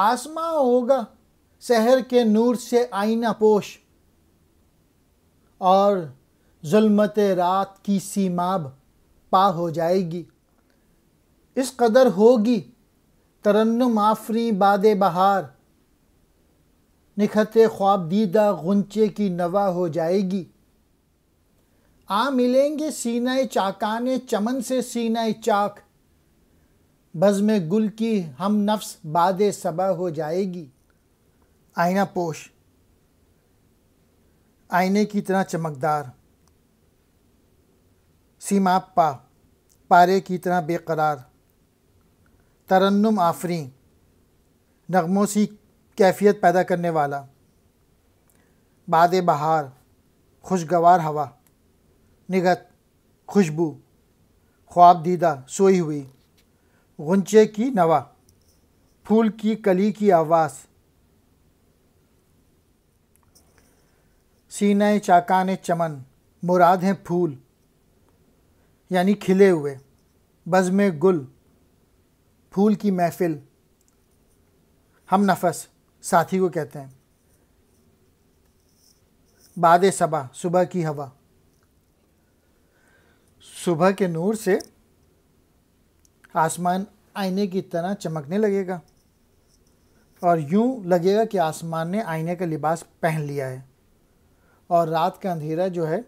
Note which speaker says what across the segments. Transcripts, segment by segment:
Speaker 1: आसमां होगा शहर के नूर से आईना पोश और जुलमत रात की सीमाब पा हो जाएगी इस कदर होगी तरन्नुम आफरी बाद बहार निखते ख्वाब दीदा गुंचे की नवा हो जाएगी आ मिलेंगे सीनाए चाकाने चमन से सीनाए चाक बज़म गुल की हम नफ्स बाद सबा हो जाएगी आईना पोश आईने की तरह चमकदार सीमापा पारे की तरह बेकरार तरन्नुम आफरी नगमों सी कैफियत पैदा करने वाला बाद बहार खुशगवार हवा निगत खुशबू ख्वाब दीदा सोई हुई गुंचे की नवा फूल की कली की आवाज़ सीने चाकान चमन मुराद हैं फूल यानी खिले हुए बज़म गुल फूल की महफिल हम नफस साथी को कहते हैं बाद सबा सुबह की हवा सुबह के नूर से आसमान आईने की तरह चमकने लगेगा और यूं लगेगा कि आसमान ने आईने का लिबास पहन लिया है और रात का अंधेरा जो है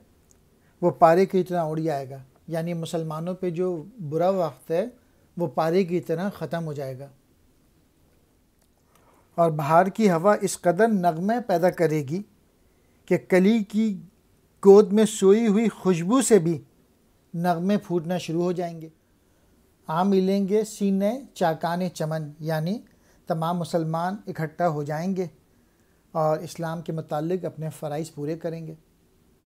Speaker 1: वो पारे की तरह उड़ जाएगा यानी मुसलमानों पे जो बुरा वक्त है वो पारे की तरह ख़त्म हो जाएगा और बाहर की हवा इस कदर नगमे पैदा करेगी कि कली की गोद में सोई हुई खुशबू से भी नगमे फूटना शुरू हो जाएंगे आ मिलेंगे सीने चाकान चमन यानी तमाम मुसलमान इकट्ठा हो जाएंगे और इस्लाम के मतलब अपने फ़राइज़ पूरे करेंगे